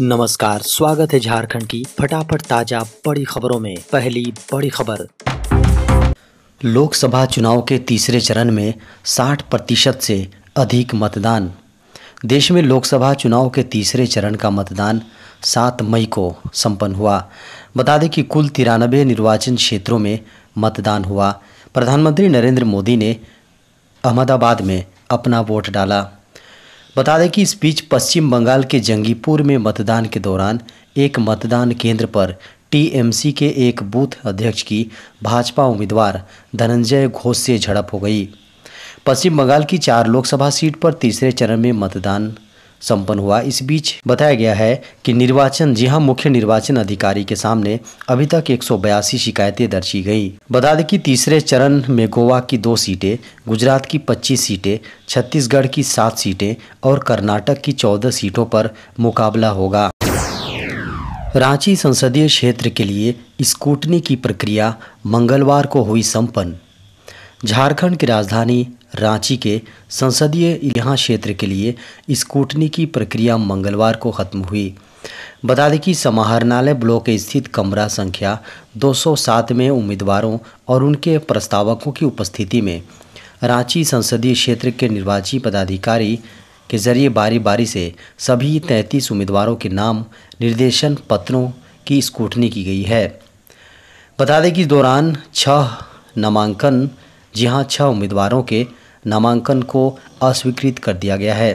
नमस्कार स्वागत है झारखंड की फटाफट ताजा बड़ी खबरों में पहली बड़ी खबर लोकसभा चुनाव के तीसरे चरण में 60 प्रतिशत से अधिक मतदान देश में लोकसभा चुनाव के तीसरे चरण का मतदान 7 मई को संपन्न हुआ बता दें कि कुल तिरानबे निर्वाचन क्षेत्रों में मतदान हुआ प्रधानमंत्री नरेंद्र मोदी ने अहमदाबाद में अपना वोट डाला बता दें कि इस बीच पश्चिम बंगाल के जंगीपुर में मतदान के दौरान एक मतदान केंद्र पर टीएमसी के एक बूथ अध्यक्ष की भाजपा उम्मीदवार धनंजय घोष से झड़प हो गई पश्चिम बंगाल की चार लोकसभा सीट पर तीसरे चरण में मतदान संपन्न हुआ इस बीच बताया गया है कि निर्वाचन जी हाँ मुख्य निर्वाचन अधिकारी के सामने अभी तक एक शिकायतें दर्ज की गई बता दें कि तीसरे चरण में गोवा की दो सीटें गुजरात की पच्चीस सीटें छत्तीसगढ़ की सात सीटें और कर्नाटक की चौदह सीटों पर मुकाबला होगा रांची संसदीय क्षेत्र के लिए स्कूटनी की प्रक्रिया मंगलवार को हुई सम्पन्न झारखंड की राजधानी रांची के संसदीय इलाहा क्षेत्र के लिए स्कूटनी की प्रक्रिया मंगलवार को खत्म हुई बता दें कि समाहरणालय ब्लॉक स्थित कमरा संख्या 207 में उम्मीदवारों और उनके प्रस्तावकों की उपस्थिति में रांची संसदीय क्षेत्र के निर्वाची पदाधिकारी के जरिए बारी बारी से सभी तैंतीस उम्मीदवारों के नाम निर्देशन पत्रों की स्कूटनी की गई है बता दें कि इस दौरान छह नामांकन जहां छह उम्मीदवारों के नामांकन को अस्वीकृत कर दिया गया है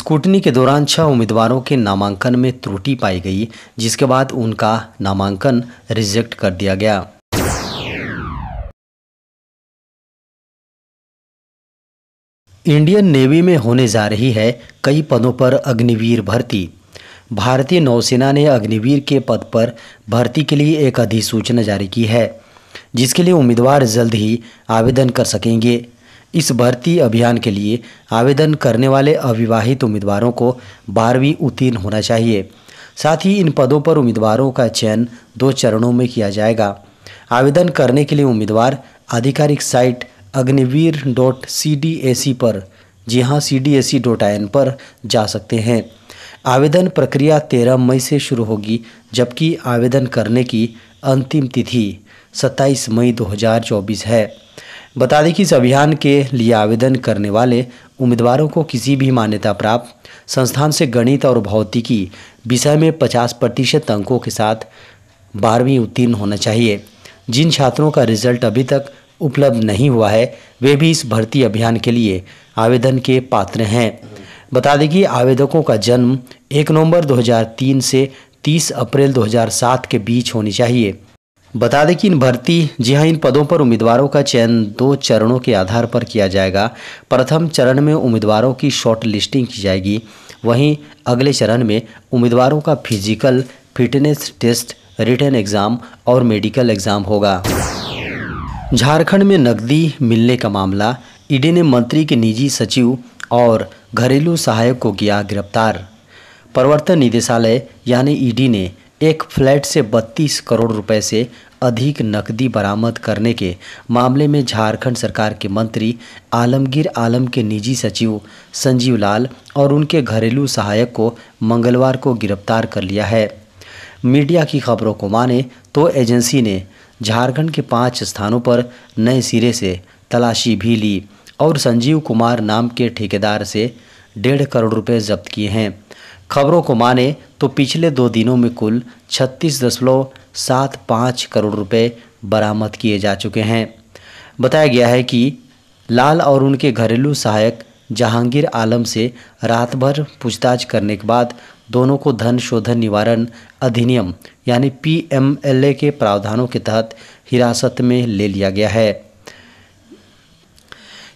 स्कूटनी के दौरान छह उम्मीदवारों के नामांकन में त्रुटि पाई गई जिसके बाद उनका नामांकन रिजेक्ट कर दिया गया इंडियन नेवी में होने जा रही है कई पदों पर अग्निवीर भर्ती भारतीय नौसेना ने अग्निवीर के पद पर भर्ती के लिए एक अधिसूचना जारी की है जिसके लिए उम्मीदवार जल्द ही आवेदन कर सकेंगे इस भर्ती अभियान के लिए आवेदन करने वाले अविवाहित उम्मीदवारों को बारहवीं उत्तीर्ण होना चाहिए साथ ही इन पदों पर उम्मीदवारों का चयन दो चरणों में किया जाएगा आवेदन करने के लिए उम्मीदवार आधिकारिक site Agniveer dot C D पर जी हाँ C D S C dot I N पर जा सकते हैं आवेदन प्रक्रिया तेरह मई से शुरू होगी जबकि आवेदन करने की अंतिम तिथि 27 मई 2024 है बता दें कि इस अभियान के लिए आवेदन करने वाले उम्मीदवारों को किसी भी मान्यता प्राप्त संस्थान से गणित और भौतिकी विषय में 50 प्रतिशत अंकों के साथ बारहवीं उत्तीर्ण होना चाहिए जिन छात्रों का रिजल्ट अभी तक उपलब्ध नहीं हुआ है वे भी इस भर्ती अभियान के लिए आवेदन के पात्र हैं बता दें कि आवेदकों का जन्म 1 नवंबर 2003 से 30 अप्रैल 2007 के बीच होनी चाहिए बता दें कि इन भर्ती जी हाँ इन पदों पर उम्मीदवारों का चयन दो चरणों के आधार पर किया जाएगा प्रथम चरण में उम्मीदवारों की शॉर्ट लिस्टिंग की जाएगी वहीं अगले चरण में उम्मीदवारों का physical fitness test written exam और मेडिकल एग्ज़ाम होगा झारखंड में नकदी मिलने का मामला ईडी ने मंत्री के निजी सचिव और घरेलू सहायक को किया गिरफ्तार प्रवर्तन निदेशालय यानी ईडी ने एक फ्लैट से 32 करोड़ रुपए से अधिक नकदी बरामद करने के मामले में झारखंड सरकार के मंत्री आलमगीर आलम के निजी सचिव संजीव लाल और उनके घरेलू सहायक को मंगलवार को गिरफ्तार कर लिया है मीडिया की खबरों को माने तो एजेंसी ने झारखंड के पाँच स्थानों पर नए सिरे से तलाशी भी ली और संजीव कुमार नाम के ठेकेदार से डेढ़ करोड़ रुपए जब्त किए हैं खबरों को माने तो पिछले दो दिनों में कुल छत्तीस दशमलव सात पाँच करोड़ रुपए बरामद किए जा चुके हैं बताया गया है कि लाल और उनके घरेलू सहायक जहांगीर आलम से रात भर पूछताछ करने के बाद दोनों को धन शोधन निवारण अधिनियम यानी पीएमएलए के प्रावधानों के तहत हिरासत में ले लिया गया है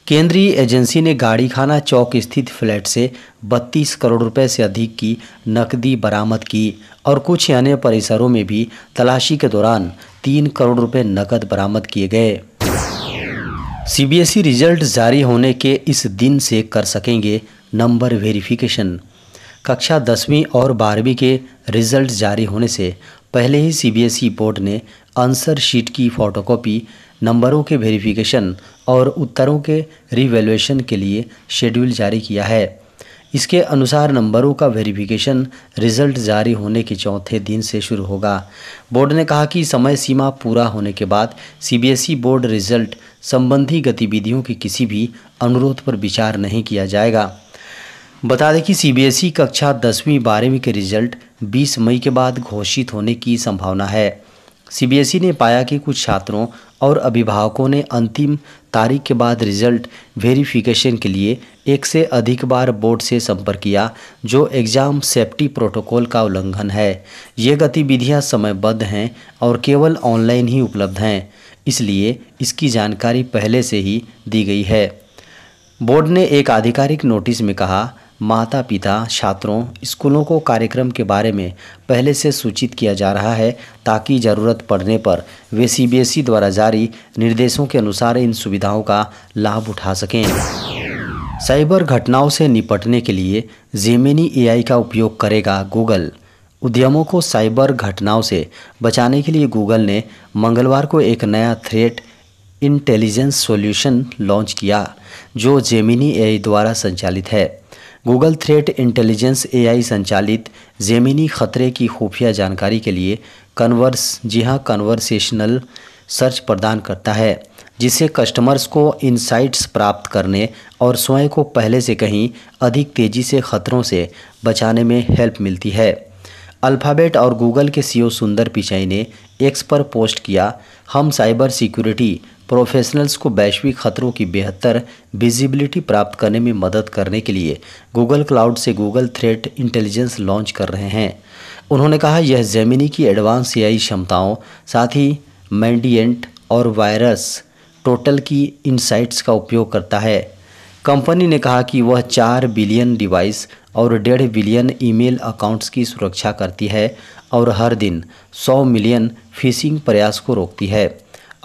केंद्रीय एजेंसी ने गाड़ीखाना चौक स्थित फ्लैट से 32 करोड़ रुपए से अधिक की नकदी बरामद की और कुछ अन्य परिसरों में भी तलाशी के दौरान 3 करोड़ रुपए नकद बरामद किए गए सीबीएसई रिजल्ट जारी होने के इस दिन से कर सकेंगे नंबर वेरिफिकेशन कक्षा दसवीं और बारहवीं के रिजल्ट जारी होने से पहले ही सीबीएसई बोर्ड ने आंसर शीट की फोटोकॉपी नंबरों के वेरिफिकेशन और उत्तरों के रिवेल्युएशन के लिए शेड्यूल जारी किया है इसके अनुसार नंबरों का वेरिफिकेशन रिजल्ट जारी होने के चौथे दिन से शुरू होगा बोर्ड ने कहा कि समय सीमा पूरा होने के बाद सीबीएसई बोर्ड रिजल्ट संबंधी गतिविधियों के किसी भी अनुरोध पर विचार नहीं किया जाएगा बता दें कि सीबीएसई कक्षा दसवीं बारहवीं के रिजल्ट 20 मई के बाद घोषित होने की संभावना है सीबीएसई ने पाया कि कुछ छात्रों और अभिभावकों ने अंतिम तारीख के बाद रिजल्ट वेरिफिकेशन के लिए एक से अधिक बार बोर्ड से संपर्क किया जो एग्ज़ाम सेफ्टी प्रोटोकॉल का उल्लंघन है ये गतिविधियां समयबद्ध हैं और केवल ऑनलाइन ही उपलब्ध हैं इसलिए इसकी जानकारी पहले से ही दी गई है बोर्ड ने एक आधिकारिक नोटिस में कहा माता पिता छात्रों स्कूलों को कार्यक्रम के बारे में पहले से सूचित किया जा रहा है ताकि ज़रूरत पड़ने पर वे सी e द्वारा जारी निर्देशों के अनुसार इन सुविधाओं का लाभ उठा सकें साइबर घटनाओं से निपटने के लिए जेमिनी एआई का उपयोग करेगा गूगल उद्यमों को साइबर घटनाओं से बचाने के लिए गूगल ने मंगलवार को एक नया थ्रेट इंटेलिजेंस सॉल्यूशन लॉन्च किया जो जेमिनी एआई द्वारा संचालित है गूगल थ्रेट इंटेलिजेंस एआई संचालित जेमिनी खतरे की खुफिया जानकारी के लिए कन्वर्स जी हाँ कन्वर्सेशनल सर्च प्रदान करता है जिससे कस्टमर्स को इनसाइट्स प्राप्त करने और स्वयं को पहले से कहीं अधिक तेज़ी से खतरों से बचाने में हेल्प मिलती है अल्फ़ाबेट और गूगल के सीईओ सुंदर पिचाई ने एक्स पर पोस्ट किया हम साइबर सिक्योरिटी प्रोफेशनल्स को वैश्विक खतरों की बेहतर विजिबिलिटी प्राप्त करने में मदद करने के लिए गूगल क्लाउड से गूगल थ्रेट इंटेलिजेंस लॉन्च कर रहे हैं उन्होंने कहा यह जेमिनी की एडवांस एआई क्षमताओं साथ ही मैंडियंट और वायरस टोटल की इनसाइट्स का उपयोग करता है कंपनी ने कहा कि वह चार बिलियन डिवाइस और डेढ़ बिलियन ईमेल अकाउंट्स की सुरक्षा करती है और हर दिन 100 मिलियन फिशिंग प्रयास को रोकती है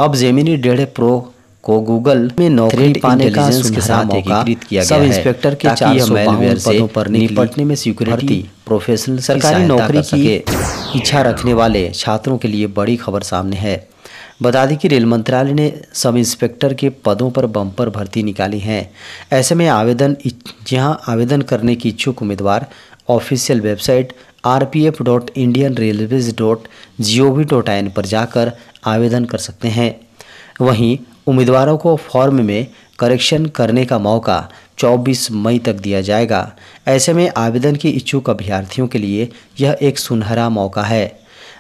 अब जेमिनी डेढ़ प्रो को गूगल में नौकरी पाने का के साथ एकीकृत किया सब इंस्पेक्टर के चार सौ पदों पर निपटने में सिक्योरिटी प्रोफेशनल सरकारी नौकरी की इच्छा रखने वाले छात्रों के लिए बड़ी खबर सामने है बता दें कि रेल मंत्रालय ने सब इंस्पेक्टर के पदों पर बम्पर भर्ती निकाली है ऐसे में आवेदन जहां आवेदन करने की इच्छुक उम्मीदवार official website R P F dot Indian railways dot G O V dot in पर जाकर आवेदन कर सकते हैं वहीं उम्मीदवारों को फॉर्म में करेक्शन करने का मौका 24 मई तक दिया जाएगा ऐसे में आवेदन के इच्छुक अभ्यर्थियों के लिए यह एक सुनहरा मौका है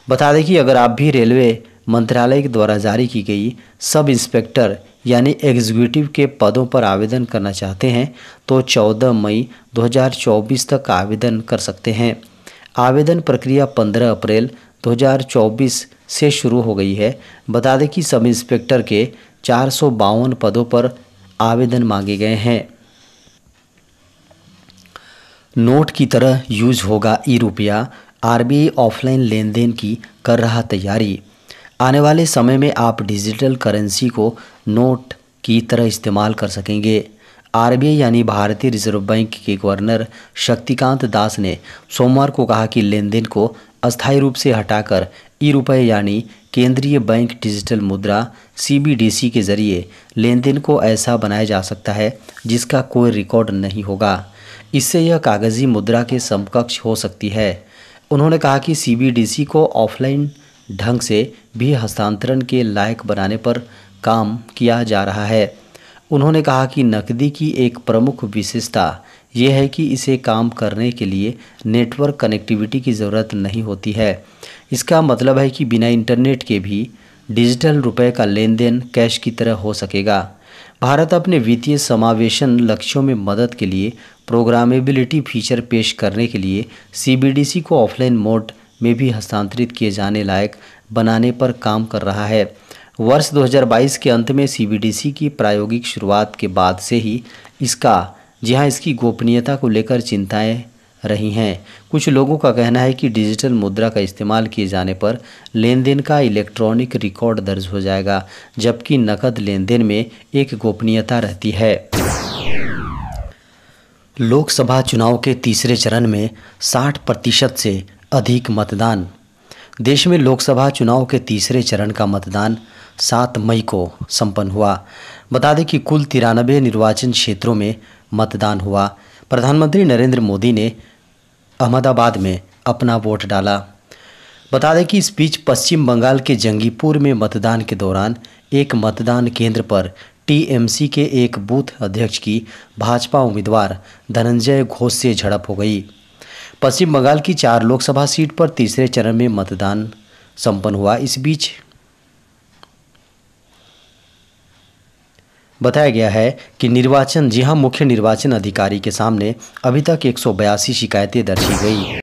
बता दें कि अगर आप भी रेलवे मंत्रालय के द्वारा जारी की गई सब इंस्पेक्टर यानी एग्जीक्यूटिव के पदों पर आवेदन करना चाहते हैं तो 14 मई 2024 तक आवेदन कर सकते हैं आवेदन प्रक्रिया 15 अप्रैल 2024 से शुरू हो गई है बता दें कि सब इंस्पेक्टर के चार पदों पर आवेदन मांगे गए हैं नोट की तरह यूज होगा ई रुपया आरबीआई ऑफलाइन लेन देन की कर रहा तैयारी आने वाले समय में आप डिजिटल करेंसी को नोट की तरह इस्तेमाल कर सकेंगे आरबीआई यानी भारतीय रिजर्व बैंक के गवर्नर शक्तिकांत दास ने सोमवार को कहा कि लेन देन को अस्थायी रूप से हटाकर ई रुपये यानी केंद्रीय बैंक डिजिटल मुद्रा सीबीडीसी के जरिए लेन देन को ऐसा बनाया जा सकता है जिसका कोई रिकॉर्ड नहीं होगा इससे यह कागजी मुद्रा के समकक्ष हो सकती है उन्होंने कहा कि सीबीडीसी को ऑफलाइन ढंग से भी हस्तांतरण के लायक बनाने पर काम किया जा रहा है उन्होंने कहा कि नकदी की एक प्रमुख विशेषता यह है कि इसे काम करने के लिए नेटवर्क कनेक्टिविटी की ज़रूरत नहीं होती है इसका मतलब है कि बिना इंटरनेट के भी डिजिटल रुपए का लेन देन कैश की तरह हो सकेगा भारत अपने वित्तीय समावेशन लक्ष्यों में मदद के लिए प्रोग्रामेबिलिटी फीचर पेश करने के लिए सी को ऑफलाइन मोड में भी हस्तांतरित किए जाने लायक बनाने पर काम कर रहा है वर्ष 2022 के अंत में सीबीडीसी की प्रायोगिक शुरुआत के बाद से ही इसका जी हाँ इसकी गोपनीयता को लेकर चिंताएं रही हैं कुछ लोगों का कहना है कि डिजिटल मुद्रा का इस्तेमाल किए जाने पर लेन देन का इलेक्ट्रॉनिक रिकॉर्ड दर्ज हो जाएगा जबकि नकद लेन देन में एक गोपनीयता रहती है लोकसभा चुनाव के तीसरे चरण में 60 प्रतिशत से अधिक मतदान देश में लोकसभा चुनाव के तीसरे चरण का मतदान 7 मई को संपन्न हुआ बता दें कि कुल तिरानबे निर्वाचन क्षेत्रों में मतदान हुआ प्रधानमंत्री नरेंद्र मोदी ने अहमदाबाद में अपना वोट डाला बता दें कि इस बीच पश्चिम बंगाल के जंगीपुर में मतदान के दौरान एक मतदान केंद्र पर टीएमसी के एक बूथ अध्यक्ष की भाजपा उम्मीदवार धनंजय घोष से झड़प हो गई पश्चिम बंगाल की चार लोकसभा सीट पर तीसरे चरण में मतदान संपन्न हुआ इस बीच बताया गया है कि निर्वाचन जी हाँ मुख्य निर्वाचन अधिकारी के सामने अभी तक एक शिकायतें दर्ज की गई